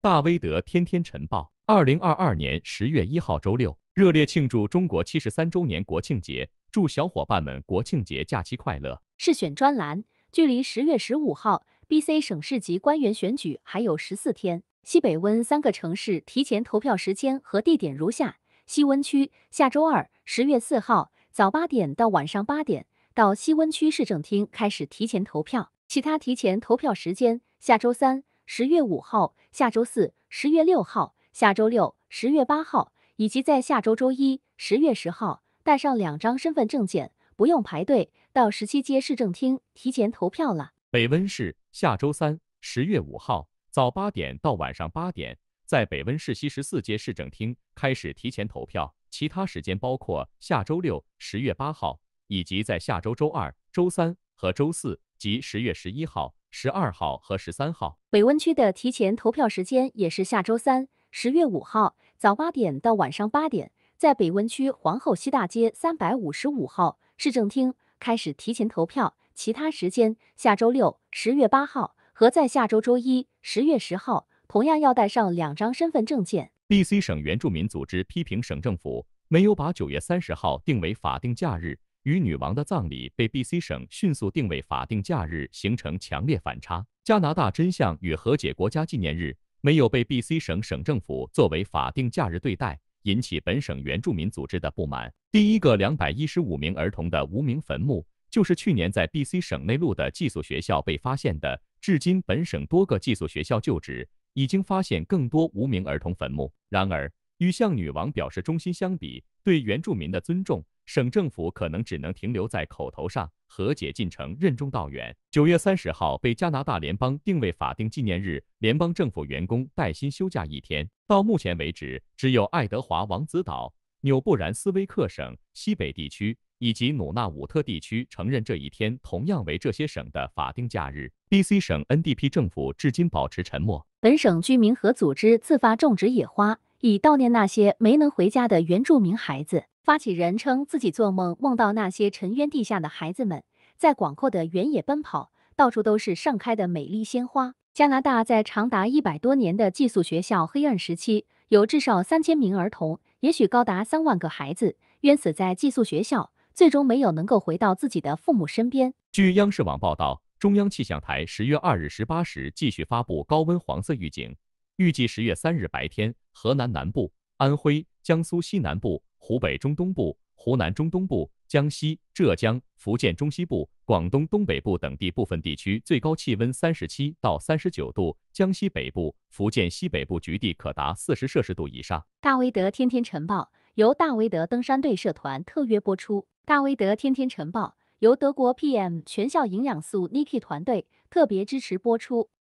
大威德天天晨报，二零二二年十月一号周六，热烈庆祝中国七十三周年国庆节，祝小伙伴们国庆节假期快乐。试选专栏，距离十月十五号 B、C 省市级官员选举还有十四天。西北温三个城市提前投票时间和地点如下：西温区下周二十月四号早八点到晚上八点，到西温区市政厅开始提前投票；其他提前投票时间下周三。十月五号（下周四）、十月六号（下周六）、十月八号，以及在下周周一（十月十号），带上两张身份证件，不用排队，到十七街市政厅提前投票了。北温市下周三（十月五号）早八点到晚上八点，在北温市西十四街市政厅开始提前投票。其他时间包括下周六（十月八号）以及在下周周二、周三和周四及十月十一号。十二号和十三号，北温区的提前投票时间也是下周三，十月五号早八点到晚上八点，在北温区皇后西大街三百五十五号市政厅开始提前投票。其他时间，下周六十月八号和在下周周一十月十号，同样要带上两张身份证件。BC 省原住民组织批评省政府没有把九月三十号定为法定假日。与女王的葬礼被 B C 省迅速定位法定假日形成强烈反差。加拿大真相与和解国家纪念日没有被 B C 省省政府作为法定假日对待，引起本省原住民组织的不满。第一个两百一十五名儿童的无名坟墓，就是去年在 B C 省内陆的寄宿学校被发现的。至今，本省多个寄宿学校旧址已经发现更多无名儿童坟墓。然而，与向女王表示忠心相比，对原住民的尊重。省政府可能只能停留在口头上，和解进程任重道远。九月三十号被加拿大联邦定为法定纪念日，联邦政府员工带薪休假一天。到目前为止，只有爱德华王子岛、纽布兰斯威克省西北地区以及努纳武特地区承认这一天同样为这些省的法定假日。B.C. 省 N.D.P. 政府至今保持沉默。本省居民和组织自发种植野花，以悼念那些没能回家的原住民孩子。发起人称自己做梦，梦到那些沉冤地下的孩子们在广阔的原野奔跑，到处都是盛开的美丽鲜花。加拿大在长达一百多年的寄宿学校黑暗时期，有至少三千名儿童，也许高达三万个孩子，冤死在寄宿学校，最终没有能够回到自己的父母身边。据央视网报道，中央气象台十月二日十八时继续发布高温黄色预警，预计十月三日白天，河南南部、安徽、江苏西南部。湖北中东部、湖南中东部、江西、浙江、福建中西部、广东东北部等地部分地区最高气温三十七到三十九度，江西北部、福建西北部局地可达四十摄氏度以上。大威德天天晨报由大威德登山队社团特约播出，大威德天天晨报由德国 PM 全效营养素 Niki 团队特别支持播出。